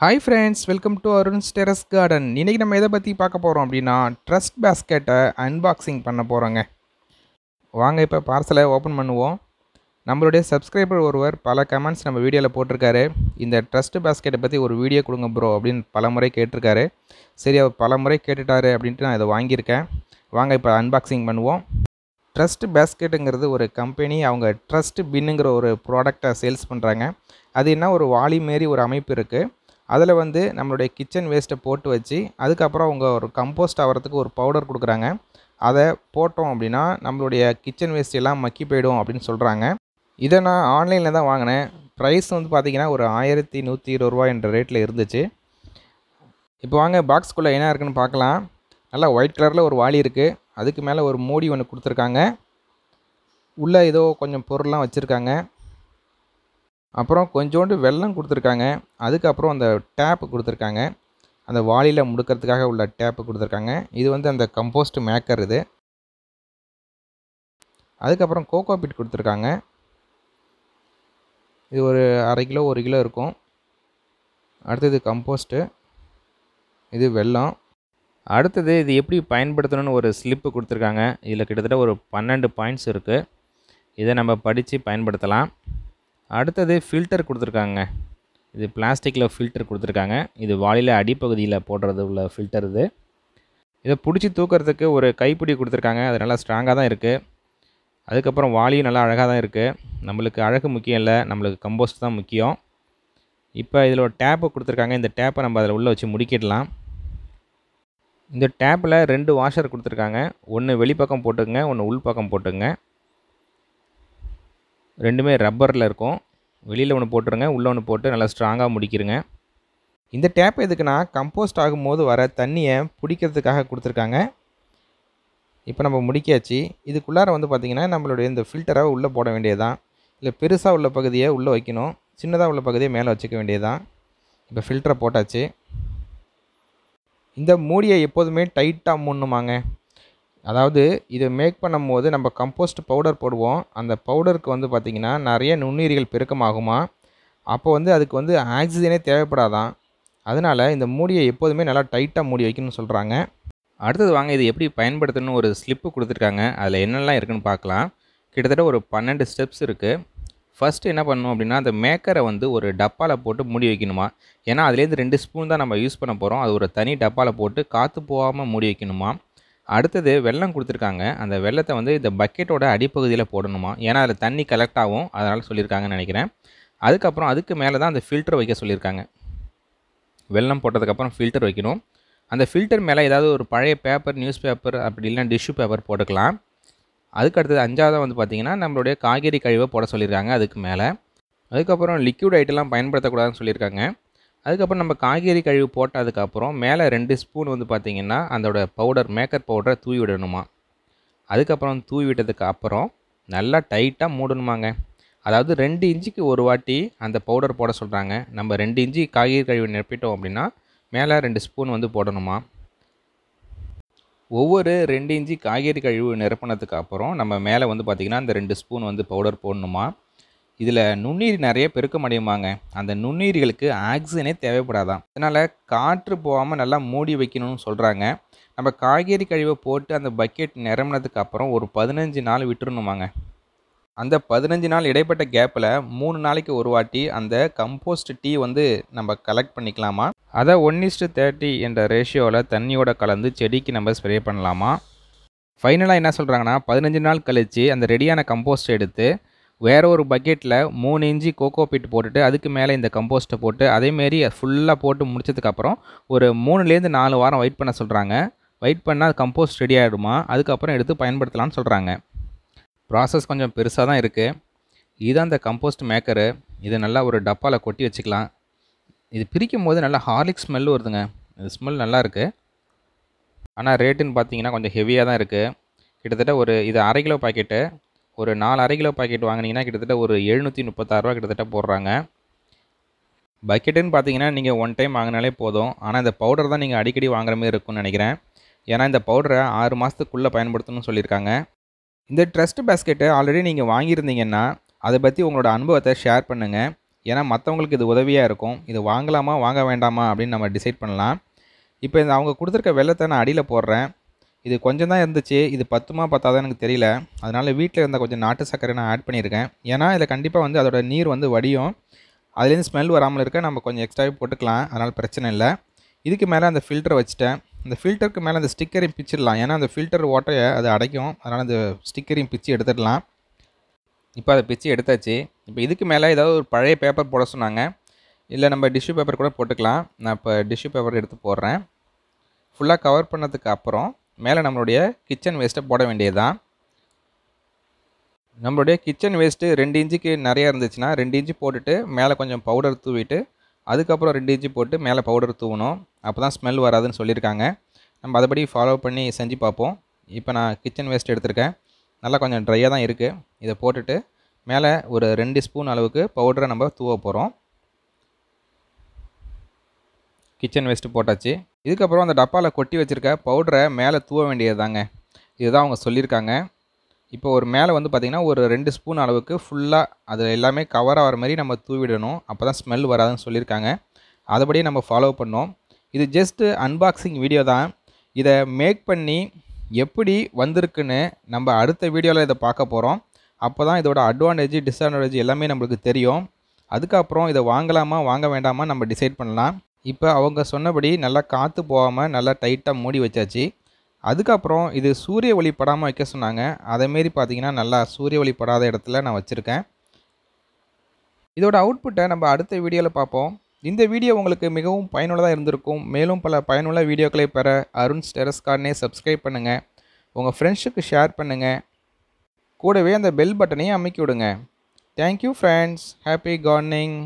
hi friends welcome to Arun's terrace garden இன்றைக்கி நம்ம எதை பற்றி பார்க்க போகிறோம் அப்படின்னா ட்ரஸ்ட் பேஸ்கெட்டை அன்பாக்சிங் பண்ண போகிறோங்க வாங்க இப்போ பார்சலை ஓப்பன் பண்ணுவோம் நம்மளுடைய சப்ஸ்கிரைபர் ஒருவர் பல கமெண்ட்ஸ் நம்ம வீடியோவில் போட்டிருக்காரு இந்த ட்ரஸ்ட் பேஸ்கெட்டை பற்றி ஒரு வீடியோ கொடுங்க ப்ரோ அப்படின்னு பல முறை கேட்டிருக்காரு சரி அவர் பல முறை கேட்டுட்டாரு அப்படின்ட்டு நான் இதை வாங்கியிருக்கேன் வாங்க இப்போ அன்பாக்சிங் பண்ணுவோம் ட்ரஸ்ட் பேஸ்கெட்டுங்கிறது ஒரு கம்பெனி அவங்க ட்ரஸ்ட் பின்னுங்கிற ஒரு ப்ராடக்டை சேல்ஸ் பண்ணுறாங்க அது என்ன ஒரு வாலி மாரி ஒரு அமைப்பு இருக்குது அதில் வந்து நம்மளுடைய கிச்சன் வேஸ்ட்டை போட்டு வச்சு அதுக்கப்புறம் அவங்க ஒரு கம்போஸ்ட் ஆகிறதுக்கு ஒரு பவுடர் கொடுக்குறாங்க அதை போட்டோம் அப்படின்னா நம்மளுடைய கிச்சன் வேஸ்ட் எல்லாம் மக்கி போயிடும் அப்படின்னு சொல்கிறாங்க இதை நான் ஆன்லைனில் தான் வாங்கினேன் ப்ரைஸ் வந்து பார்த்திங்கன்னா ஒரு ஆயிரத்தி நூற்றி இருபது ரூபா என்ற ரேட்டில் இருந்துச்சு இப்போ வாங்க பாக்ஸ்குள்ளே என்ன இருக்குன்னு பார்க்கலாம் நல்லா ஒயிட் கலரில் ஒரு வாளி இருக்குது அதுக்கு மேலே ஒரு மூடி ஒன்று கொடுத்துருக்காங்க உள்ளே ஏதோ கொஞ்சம் பொருள்லாம் வச்சுருக்காங்க அப்புறம் கொஞ்சோண்டு வெள்ளம் கொடுத்துருக்காங்க அதுக்கப்புறம் அந்த டேப்பு கொடுத்துருக்காங்க அந்த வாளியில் முடுக்கிறதுக்காக உள்ள டேப்பு கொடுத்துருக்காங்க இது வந்து அந்த கம்போஸ்ட் மேக்கர் இது அதுக்கப்புறம் கோகோ பிட் கொடுத்துருக்காங்க இது ஒரு அரை கிலோ ஒரு கிலோ இருக்கும் அடுத்தது கம்போஸ்ட்டு இது வெள்ளம் அடுத்தது இது எப்படி பயன்படுத்தணும்னு ஒரு ஸ்லிப்பு கொடுத்துருக்காங்க இதில் கிட்டத்தட்ட ஒரு பன்னெண்டு பாயிண்ட்ஸ் இருக்குது இதை நம்ம படித்து பயன்படுத்தலாம் அடுத்தது ஃபில்டர் கொடுத்துருக்காங்க இது பிளாஸ்டிக்கில் ஃபில்டர் கொடுத்துருக்காங்க இது வாளியில் அடிப்பகுதியில் போடுறது உள்ள ஃபில்டர் இது இதை பிடிச்சி தூக்கிறதுக்கு ஒரு கைப்பிடி கொடுத்துருக்காங்க அது நல்லா ஸ்ட்ராங்காக தான் இருக்குது அதுக்கப்புறம் வாளியும் நல்லா அழகாக தான் இருக்குது நம்மளுக்கு அழகு முக்கியம் இல்லை நம்மளுக்கு கம்போஸ்ட் தான் முக்கியம் இப்போ இதில் ஒரு டேப்பை கொடுத்துருக்காங்க இந்த டேப்பை நம்ம அதில் உள்ளே வச்சு முடிக்கிடலாம் இந்த டேப்பில் ரெண்டு வாஷர் கொடுத்துருக்காங்க ஒன்று வெளிப்பக்கம் போட்டுக்கங்க ஒன்று உள்பக்கம் போட்டுக்கங்க ரெண்டுமே ரப்பரில் இருக்கும் வெளியில் ஒன்று போட்டுருங்க உள்ளே ஒன்று போட்டு நல்லா ஸ்ட்ராங்காக முடிக்கிறங்க இந்த டேப் எதுக்குன்னா கம்போஸ்ட் ஆகும்போது வர தண்ணியை பிடிக்கிறதுக்காக கொடுத்துருக்காங்க இப்போ நம்ம முடிக்காச்சு இதுக்குள்ளார வந்து பார்த்திங்கன்னா நம்மளுடைய இந்த ஃபில்டரை உள்ளே போட வேண்டியதுதான் இல்லை பெருசாக உள்ள பகுதியை உள்ளே வைக்கணும் சின்னதாக உள்ள பகுதியை மேலே வச்சுக்க வேண்டியதுதான் இப்போ ஃபில்டரை போட்டாச்சு இந்த மூடியை எப்போதுமே டைட்டாக மூடணுமாங்க அதாவது இதை மேக் பண்ணும்போது நம்ம கம்போஸ்ட் பவுடர் போடுவோம் அந்த பவுடருக்கு வந்து பார்த்திங்கன்னா நிறைய நுண்ணுயிரிகள் பெருக்கமாகுமா அப்போ வந்து அதுக்கு வந்து ஆக்சிஜனே தேவைப்படாதான் அதனால் இந்த மூடியை எப்போதுமே நல்லா டைட்டாக மூடி வைக்கணும்னு சொல்கிறாங்க அடுத்தது வாங்க இது எப்படி பயன்படுத்தணும்னு ஒரு ஸ்லிப்பு கொடுத்துருக்காங்க அதில் என்னெல்லாம் இருக்குதுன்னு பார்க்கலாம் கிட்டத்தட்ட ஒரு பன்னெண்டு ஸ்டெப்ஸ் இருக்குது ஃபஸ்ட்டு என்ன பண்ணணும் அப்படின்னா அந்த மேக்கரை வந்து ஒரு டப்பாவில் போட்டு மூடி வைக்கணுமா ஏன்னா அதுலேருந்து ரெண்டு ஸ்பூன் தான் நம்ம யூஸ் பண்ண போகிறோம் அது ஒரு தனி டப்பாவில் போட்டு காற்று போகாமல் மூடி வைக்கணுமா அடுத்தது வெள்ளம் கொடுத்துருக்காங்க அந்த வெள்ளத்தை வந்து இந்த பக்கெட்டோட அடிப்பகுதியில் போடணுமா ஏன்னா அதில் தண்ணி கலெக்ட் ஆகும் அதனால் சொல்லியிருக்காங்கன்னு நினைக்கிறேன் அதுக்கப்புறம் அதுக்கு மேலே தான் அந்த ஃபில்டர் வைக்க சொல்லியிருக்காங்க வெள்ளம் போட்டதுக்கப்புறம் ஃபில்டர் வைக்கணும் அந்த ஃபில்டர் மேலே ஏதாவது ஒரு பழைய பேப்பர் நியூஸ் பேப்பர் அப்படி இல்லைனா டிஷ்யூ பேப்பர் போட்டுக்கலாம் அதுக்கு அடுத்தது அஞ்சாவதாக வந்து பார்த்திங்கன்னா நம்மளுடைய காய்கறி கழிவை போட சொல்லியிருக்காங்க அதுக்கு மேலே அதுக்கப்புறம் லிக்யூட் ஐட்டெல்லாம் பயன்படுத்தக்கூடாதுன்னு சொல்லியிருக்காங்க அதுக்கப்புறம் நம்ம காய்கறி கழிவு போட்டதுக்கப்புறம் மேலே ரெண்டு ஸ்பூன் வந்து பார்த்திங்கன்னா அதோட பவுடர் மேக்கர் பவுடரை தூவி விடணுமா அதுக்கப்புறம் தூவி விட்டதுக்கு அப்புறம் நல்லா டைட்டாக மூடணுமாங்க அதாவது ரெண்டு இன்ச்சுக்கு ஒரு வாட்டி அந்த பவுடர் போட சொல்கிறாங்க நம்ம ரெண்டு இன்ச்சு காய்கறி கழிவு நிரப்பிட்டோம் அப்படின்னா மேலே ரெண்டு ஸ்பூன் வந்து போடணுமா ஒவ்வொரு ரெண்டு இன்ச்சு காய்கறி கழிவு நிரப்பினதுக்கு அப்புறம் நம்ம மேலே வந்து பார்த்திங்கன்னா அந்த ரெண்டு ஸ்பூன் வந்து பவுடர் போடணுமா இதில் நுண்ணீர் நிறைய பெருக்கம் அடையுமாங்க அந்த நுண்ணீர்களுக்கு ஆக்சிஜனே தேவைப்படாதான் அதனால் காற்று போகாமல் நல்லா மூடி வைக்கணும்னு சொல்கிறாங்க நம்ம காய்கறி கழிவை போட்டு அந்த பக்கெட் நிரம்பினதுக்கு அப்புறம் ஒரு பதினஞ்சு நாள் விட்டுருணுமாங்க அந்த பதினஞ்சு நாள் இடைப்பட்ட கேப்பில் மூணு நாளைக்கு ஒரு வாட்டி அந்த கம்போஸ்ட் டீ வந்து நம்ம கலெக்ட் பண்ணிக்கலாமா அதை ஒன் இஸ்ட்டு தேர்ட்டி என்ற ரேஷியோவில் தண்ணியோட கலந்து செடிக்கு நம்ம ஸ்ப்ரே பண்ணலாமா ஃபைனலாக என்ன சொல்கிறாங்கன்னா பதினஞ்சு நாள் கழித்து அந்த ரெடியான கம்போஸ்ட் எடுத்து வேற ஒரு பக்கெட்டில் மூணு இன்ச்சு கோகோ பிட் போட்டுட்டு அதுக்கு மேலே இந்த கம்போஸ்ட்டை போட்டு அதேமாரி ஃபுல்லாக போட்டு முடிச்சதுக்கப்புறம் ஒரு மூணுலேருந்து நாலு வாரம் வெயிட் பண்ண சொல்கிறாங்க வெயிட் பண்ணால் கம்போஸ்ட் ரெடி ஆகிடுமா அதுக்கப்புறம் எடுத்து பயன்படுத்தலாம்னு சொல்கிறாங்க ப்ராசஸ் கொஞ்சம் பெருசாக தான் இருக்குது இதுதான் இந்த கம்போஸ்ட் மேக்கரு இதை நல்லா ஒரு டப்பாவில் கொட்டி வச்சுக்கலாம் இது பிரிக்கும் போது நல்லா ஹார்லிக் ஸ்மெல் வருதுங்க இந்த ஸ்மெல் நல்லா இருக்குது ஆனால் ரேட்டுன்னு பார்த்தீங்கன்னா கொஞ்சம் ஹெவியாக தான் இருக்குது கிட்டத்தட்ட ஒரு இது அரை கிலோ பாக்கெட்டு ஒரு நாலு அரை கிலோ பாக்கெட் வாங்கினீங்கன்னா கிட்டத்தட்ட ஒரு எழுநூற்றி முப்பத்தாறுரூவா கிட்டத்தட்ட போடுறாங்க பக்கெட்டுன்னு பார்த்தீங்கன்னா நீங்கள் ஒன் டைம் வாங்கினாலே போதும் ஆனால் இந்த பவுடர் தான் நீங்கள் அடிக்கடி வாங்குற மாதிரி இருக்கும்னு நினைக்கிறேன் ஏன்னா இந்த பவுடரை ஆறு மாதத்துக்குள்ளே பயன்படுத்தணும்னு சொல்லியிருக்காங்க இந்த ட்ரஸ்ட் பேஸ்கெட்டை ஆல்ரெடி நீங்கள் வாங்கியிருந்தீங்கன்னா அதை பற்றி உங்களோட அனுபவத்தை ஷேர் பண்ணுங்கள் ஏன்னா மற்றவங்களுக்கு இது உதவியாக இருக்கும் இது வாங்கலாமா வாங்க வேண்டாமா அப்படின்னு நம்ம டிசைட் பண்ணலாம் இப்போ இந்த அவங்க கொடுத்துருக்க வெள்ளத்தை நான் அடியில் போடுறேன் இது கொஞ்சம் தான் இருந்துச்சு இது பத்துமா தான் எனக்கு தெரியல அதனால் வீட்டில் இருந்த கொஞ்சம் நாட்டு சர்க்கரை நான் ஆட் பண்ணியிருக்கேன் ஏன்னா இதில் கண்டிப்பாக வந்து அதோட நீர் வந்து வடியும் அதுலேருந்து ஸ்மெல் வராமல் இருக்க நம்ம கொஞ்சம் எக்ஸ்ட்ராவே போட்டுக்கலாம் அதனால் பிரச்சனை இல்லை இதுக்கு மேலே அந்த ஃபில்டரை வச்சுட்டேன் அந்த ஃபில்டருக்கு மேலே அந்த ஸ்டிக்கரையும் பிச்சிடலாம் ஏன்னா அந்த ஃபில்டர் ஓட்டையை அது அடைக்கும் அதனால் அந்த ஸ்டிக்கரையும் பிச்சு எடுத்துடலாம் இப்போ அதை பிச்சு எடுத்தாச்சு இப்போ இதுக்கு மேலே ஏதாவது ஒரு பழைய பேப்பர் போட சொன்னாங்க இல்லை நம்ம டிஷ்யூ பேப்பர் கூட போட்டுக்கலாம் நான் இப்போ டிஷ்யூ பேப்பர் எடுத்து போடுறேன் ஃபுல்லாக கவர் பண்ணதுக்கு அப்புறம் மேலே நம்மளுடைய கிச்சன் வேஸ்ட்டை போட வேண்டியது தான் நம்மளுடைய கிச்சன் வேஸ்ட்டு ரெண்டு இன்ச்சுக்கு நிறையா இருந்துச்சுன்னா ரெண்டு இன்ச்சு போட்டுட்டு மேலே கொஞ்சம் பவுடர் தூவிட்டு அதுக்கப்புறம் ரெண்டு இன்ச்சு போட்டு மேலே பவுடர் தூவணும் அப்போ தான் ஸ்மெல் வராதுன்னு சொல்லியிருக்காங்க நம்ம அதைப்படி ஃபாலோ பண்ணி செஞ்சு பார்ப்போம் இப்போ நான் கிச்சன் வேஸ்ட் எடுத்திருக்கேன் நல்லா கொஞ்சம் ட்ரையாக தான் இருக்குது இதை போட்டுட்டு மேலே ஒரு ரெண்டு ஸ்பூன் அளவுக்கு பவுடரை நம்ம தூவ போகிறோம் கிச்சன் வேஸ்ட்டு போட்டாச்சு இதுக்கப்புறம் அந்த டப்பாவில் கொட்டி வச்சுருக்க பவுடரை மேலே தூவ வேண்டியது தாங்க இதுதான் அவங்க சொல்லியிருக்காங்க இப்போ ஒரு மேலே வந்து பார்த்திங்கன்னா ஒரு ரெண்டு ஸ்பூன் அளவுக்கு ஃபுல்லாக அதில் எல்லாமே கவர் ஆகிற மாதிரி நம்ம தூவிடணும் அப்போ தான் ஸ்மெல் வராதுன்னு சொல்லியிருக்காங்க அதுபடியே நம்ம ஃபாலோ பண்ணோம் இது ஜஸ்ட்டு அன்பாக்சிங் வீடியோ தான் இதை மேக் பண்ணி எப்படி வந்திருக்குன்னு நம்ம அடுத்த வீடியோவில் இதை பார்க்க போகிறோம் அப்போ தான் இதோட அட்வான்டேஜ் டிஸ்அட்வான்டேஜ் எல்லாமே நம்மளுக்கு தெரியும் அதுக்கப்புறம் இதை வாங்கலாமா வாங்க வேண்டாமா நம்ம டிசைட் பண்ணலாம் இப்போ அவங்க சொன்னபடி நல்லா காற்று போகாமல் நல்லா டைட்டாக மூடி வச்சாச்சு அதுக்கப்புறம் இது சூரிய ஒளி படாமல் வைக்க சொன்னாங்க அதேமாரி பார்த்திங்கன்னா நல்லா சூரிய ஒளி படாத இடத்துல நான் வச்சுருக்கேன் இதோட அவுட்புட்டை நம்ம அடுத்த வீடியோவில் பார்ப்போம் இந்த வீடியோ உங்களுக்கு மிகவும் பயனுள்ளதாக இருந்திருக்கும் மேலும் பல பயனுள்ள வீடியோக்களை பெற அருண் ஸ்டெரஸ் கார்டனே சப்ஸ்கிரைப் பண்ணுங்கள் உங்கள் ஃப்ரெண்ட்ஸுக்கு ஷேர் பண்ணுங்கள் கூடவே அந்த பெல் பட்டனையும் அமைக்கி விடுங்க தேங்க்யூ ஃப்ரெண்ட்ஸ் ஹாப்பி கார்டனிங்